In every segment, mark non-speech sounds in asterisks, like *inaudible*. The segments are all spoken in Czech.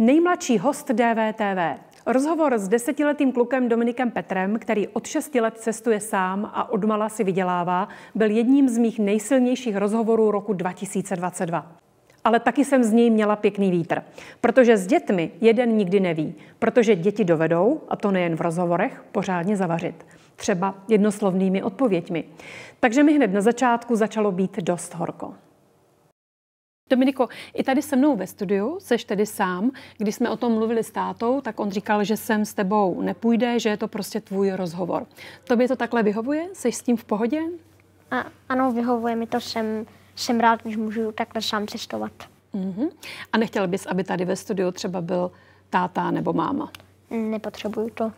Nejmladší host DVTV. Rozhovor s desetiletým klukem Dominikem Petrem, který od šesti let cestuje sám a odmala si vydělává, byl jedním z mých nejsilnějších rozhovorů roku 2022. Ale taky jsem z něj měla pěkný vítr. Protože s dětmi jeden nikdy neví. Protože děti dovedou, a to nejen v rozhovorech, pořádně zavařit. Třeba jednoslovnými odpověďmi. Takže mi hned na začátku začalo být dost horko. Dominiko, i tady se mnou ve studiu, seš tedy sám, když jsme o tom mluvili s tátou, tak on říkal, že sem s tebou nepůjde, že je to prostě tvůj rozhovor. Tobě to takhle vyhovuje? Seš s tím v pohodě? A, ano, vyhovuje mi to, jsem, jsem rád, když můžu takhle sám cestovat. Mm-hmm. A nechtěl bys, aby tady ve studiu třeba byl táta nebo máma? Nepotřebuju to.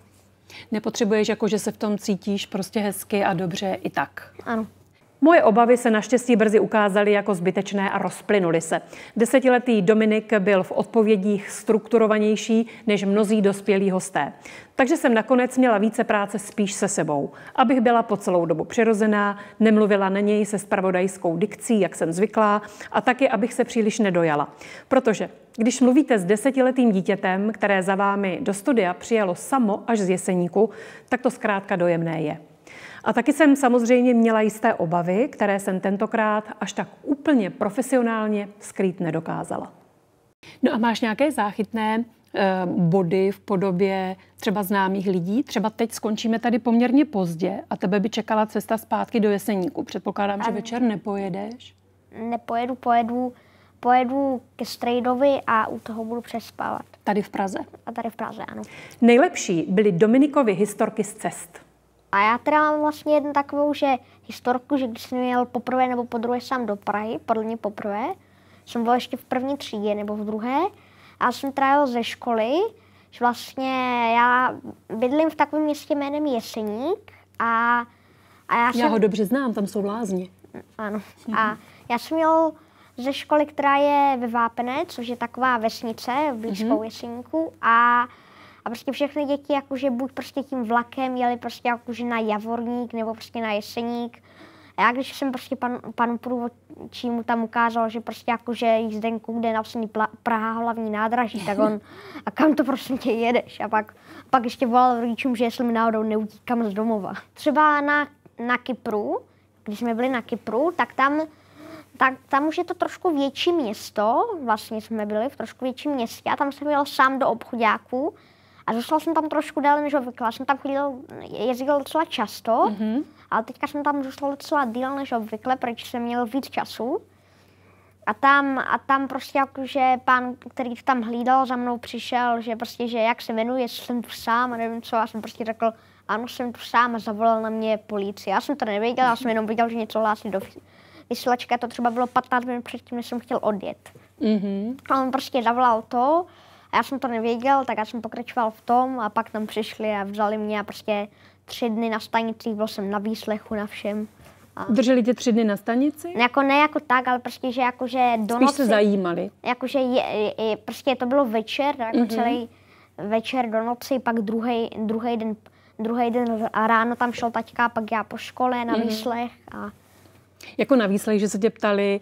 Nepotřebuješ, jako že se v tom cítíš prostě hezky a dobře i tak? Ano. Moje obavy se naštěstí brzy ukázaly jako zbytečné a rozplynuly se. Desetiletý Dominik byl v odpovědích strukturovanější než mnozí dospělí hosté. Takže jsem nakonec měla více práce spíš se sebou, abych byla po celou dobu přirozená, nemluvila na něj se spravodajskou dikcí, jak jsem zvyklá, a taky, abych se příliš nedojala. Protože když mluvíte s desetiletým dítětem, které za vámi do studia přijelo samo až z Jeseníku, tak to zkrátka dojemné je. A taky jsem samozřejmě měla jisté obavy, které jsem tentokrát až tak úplně profesionálně skrýt nedokázala. No a máš nějaké záchytné eh, body v podobě třeba známých lidí. Třeba teď skončíme tady poměrně pozdě a tebe by čekala cesta zpátky do Jeseníku. Předpokládám, ano. že večer nepojedeš. Nepojedu, pojedu, pojedu ke Strejdovi a u toho budu přespávat. Tady v Praze? A tady v Praze, ano. Nejlepší byly Dominikovi historky z cest. A já teda mám vlastně jednu takovou, že historku, že když jsem jel poprvé nebo po druhé sám do Prahy, podle mě poprvé, jsem byl ještě v první třídě nebo v druhé, a jsem trávil ze školy, že vlastně já bydlím v takovém městě jménem Jeseník a, a já, jsem... Já ho dobře znám, tam jsou lázně. Ano. A já jsem jel ze školy, která je ve Vápené, což je taková vesnice blízkou mm-hmm. Jeseníku a a prostě všechny děti jakože buď prostě tím vlakem jeli prostě jakože na Javorník nebo prostě na Jeseník. A já když jsem prostě pan, panu průvodčímu tam ukázal, že prostě jakože jízdenku, kde je napsaný Praha hlavní nádraží, tak on, a kam to prostě tě jedeš? A pak, pak ještě volal rodičům, že jestli mi náhodou neutíkám z domova. Třeba na, na Kypru, když jsme byli na Kypru, tak tam tak tam už je to trošku větší město, vlastně jsme byli v trošku větším městě a tam jsem jel sám do obchodáků a zůstal jsem tam trošku déle než obvykle. Jsem tam chodil, jezdil docela často, mm-hmm. ale teďka jsem tam zůstal docela díl než obvykle, protože jsem měl víc času. A tam, a tam prostě jakože pán, který tam hlídal, za mnou přišel, že prostě, že jak se jmenuje, jestli jsem tu sám a nevím co. A jsem prostě řekl, ano, jsem tu sám a zavolal na mě policie. Já jsem to nevěděl, já jsem jenom viděl, že něco hlásí do vysílačka. To třeba bylo 15 minut předtím, než jsem chtěl odjet. Mm-hmm. A on prostě zavolal to a já jsem to nevěděl, tak já jsem pokračoval v tom a pak tam přišli a vzali mě a prostě tři dny na stanici, byl jsem na výslechu, na všem. A... Drželi tě tři dny na stanici? No jako ne jako tak, ale prostě, že jakože do Spíš noci, se zajímali. Jakože je, je, prostě to bylo večer, jako mm-hmm. celý večer do noci, pak druhý druhý den, druhý den a ráno tam šel taťka, pak já po škole na mm-hmm. výslech a... Jako na výslech, že se tě ptali,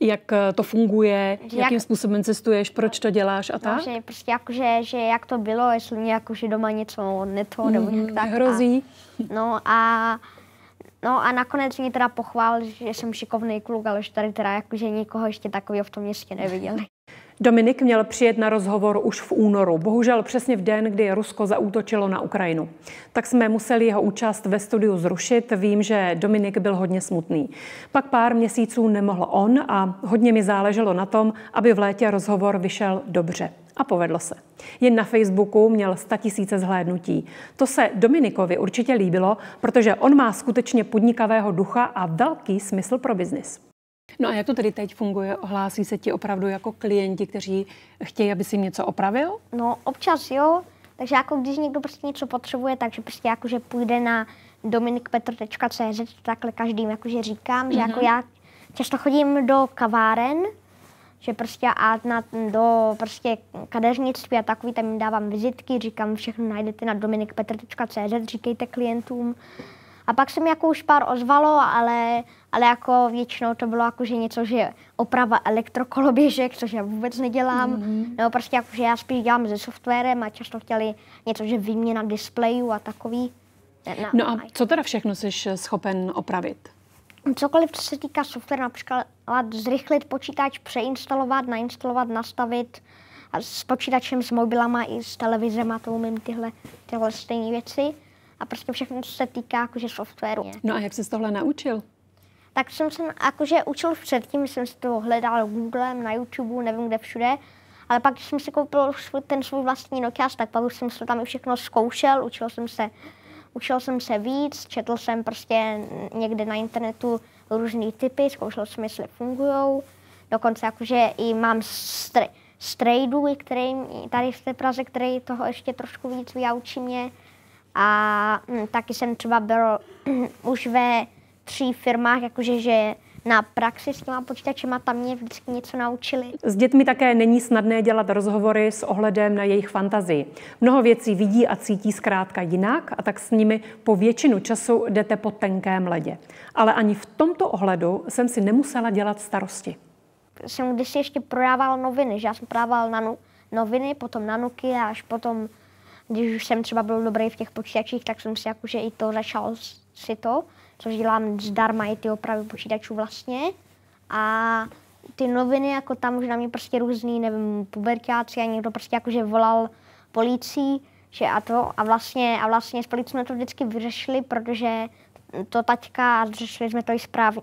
jak eh, to funguje, jak, jakým způsobem cestuješ, proč to děláš a no, tak? No, že prostě jakože, že jak to bylo, jestli mě jakože doma něco neto mm, nebo mhm, nějak tak. Hrozí. A, no a No a nakonec mě teda pochvál, že jsem šikovný kluk, ale že tady teda jakože nikoho ještě takového v tom městě neviděli. Dominik měl přijet na rozhovor už v únoru, bohužel přesně v den, kdy Rusko zaútočilo na Ukrajinu. Tak jsme museli jeho účast ve studiu zrušit. Vím, že Dominik byl hodně smutný. Pak pár měsíců nemohl on a hodně mi záleželo na tom, aby v létě rozhovor vyšel dobře. A povedlo se. Jen na Facebooku měl 100 tisíce zhlédnutí. To se Dominikovi určitě líbilo, protože on má skutečně podnikavého ducha a velký smysl pro biznis. No a jak to tedy teď funguje? Ohlásí se ti opravdu jako klienti, kteří chtějí, aby si jim něco opravil? No občas jo, takže jako když někdo prostě něco potřebuje, takže prostě jako, že půjde na dominikpetr.cz, takhle každým jakože říkám, mm-hmm. že jako mhm. já často chodím do kaváren, že prostě a na, do prostě kadeřnictví a takový, tam jim dávám vizitky, říkám, všechno najdete na dominikpetr.cz, říkejte klientům. A pak se mi jako už pár ozvalo, ale, ale jako většinou to bylo jako, že něco, že oprava elektrokoloběžek, což já vůbec nedělám, mm-hmm. nebo prostě jako, že já spíš dělám se softwarem a často chtěli něco, že výměna displejů a takový. Na, no a co teda všechno jsi schopen opravit? Cokoliv, co se týká softwaru, například zrychlit počítač, přeinstalovat, nainstalovat, nastavit, a s počítačem, s mobilama i s televizema, to umím tyhle, tyhle stejné věci a prostě všechno, co se týká jakože softwaru. No a jak jsi tohle naučil? Tak jsem se jakože učil předtím, jsem si to hledal Googlem, na YouTube, nevím kde všude, ale pak, když jsem si koupil ten svůj vlastní Nokia, tak pak už jsem se tam i všechno zkoušel, učil jsem se, učil jsem se víc, četl jsem prostě někde na internetu různé typy, zkoušel jsem, jestli fungují. Dokonce jakože i mám str- strejdu, který tady v té Praze, který toho ještě trošku víc vyjaučí mě. A mm, taky jsem třeba byl *clears throat* už ve tří firmách, jakože že na praxi s těma počítačema, tam mě vždycky něco naučili. S dětmi také není snadné dělat rozhovory s ohledem na jejich fantazii. Mnoho věcí vidí a cítí zkrátka jinak a tak s nimi po většinu času jdete po tenkém ledě. Ale ani v tomto ohledu jsem si nemusela dělat starosti. Jsem kdysi ještě prodával noviny, že já jsem prodával nanu, noviny, potom nanuky a až potom když už jsem třeba byl dobrý v těch počítačích, tak jsem si jakože i to začal si to, což dělám zdarma i ty opravy počítačů vlastně. A ty noviny, jako tam už na mě prostě různý, nevím, pubertáci a někdo prostě jakože volal policii, že a to a vlastně, a vlastně s policií jsme to vždycky vyřešili, protože to taťka a řešili jsme to i s, práv,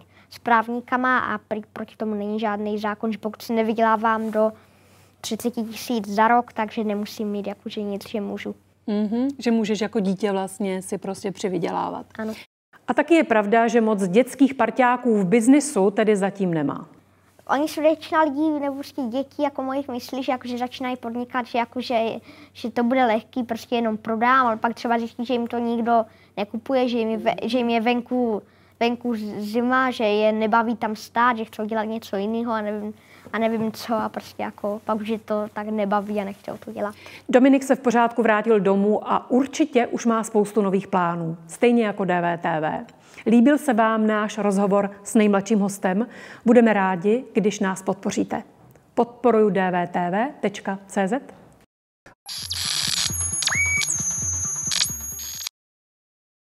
právníkama a proti tomu není žádný zákon, že pokud si nevydělávám do 30 tisíc za rok, takže nemusím mít jakože nic, že můžu. Mm-hmm, že můžeš jako dítě vlastně si prostě přivydělávat. Ano. A taky je pravda, že moc dětských parťáků v biznisu tedy zatím nemá. Oni jsou většina lidí, nebo prostě děti jako mojich myslí, že jakože začínají podnikat, že, jakože, že to bude lehký, prostě jenom prodám, ale pak třeba zjistí, že jim to nikdo nekupuje, že jim je, ve, že jim je venku, venku zima, že je nebaví tam stát, že chcou dělat něco jiného a nevím, a nevím co a prostě jako pak už je to tak nebaví a nechtěl to dělat. Dominik se v pořádku vrátil domů a určitě už má spoustu nových plánů, stejně jako DVTV. Líbil se vám náš rozhovor s nejmladším hostem? Budeme rádi, když nás podpoříte. Podporuju dvtv.cz